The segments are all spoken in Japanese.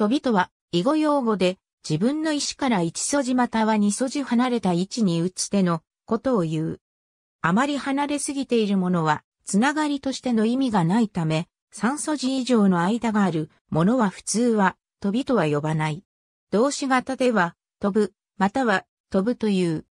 飛びとは、囲碁用語で、自分の石から一素または二素離れた位置に打つ手のことを言う。あまり離れすぎているものは、つながりとしての意味がないため、三素以上の間があるものは普通は、飛びとは呼ばない。動詞型では、飛ぶ、または、飛ぶという。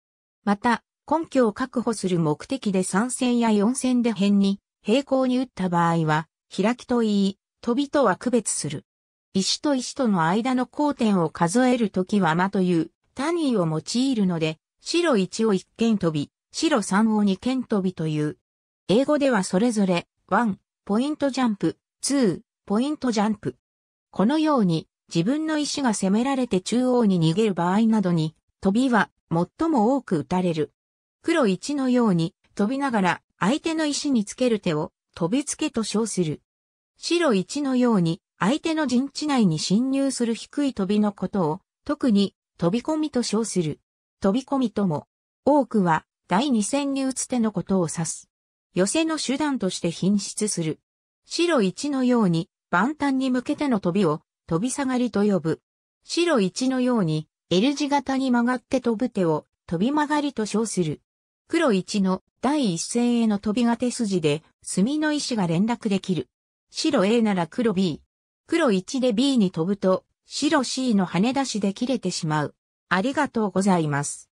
また、根拠を確保する目的で3線や4線で辺に、平行に打った場合は、開きと言い、飛びとは区別する。石と石との間の交点を数えるときは間という単位を用いるので、白1を1間飛び、白3を2間飛びという。英語ではそれぞれ、1、ポイントジャンプ、2、ポイントジャンプ。このように、自分の石が攻められて中央に逃げる場合などに、飛びは最も多く打たれる。黒1のように、飛びながら相手の石につける手を、飛びつけと称する。白1のように、相手の陣地内に侵入する低い飛びのことを、特に飛び込みと称する。飛び込みとも、多くは第二戦に打つ手のことを指す。寄せの手段として品質する。白1のように、万端に向けての飛びを、飛び下がりと呼ぶ。白1のように、L 字型に曲がって飛ぶ手を、飛び曲がりと称する。黒1の第一線への飛びが手筋で、墨の石が連絡できる。白 A なら黒 B、黒1で B に飛ぶと、白 C の跳ね出しで切れてしまう。ありがとうございます。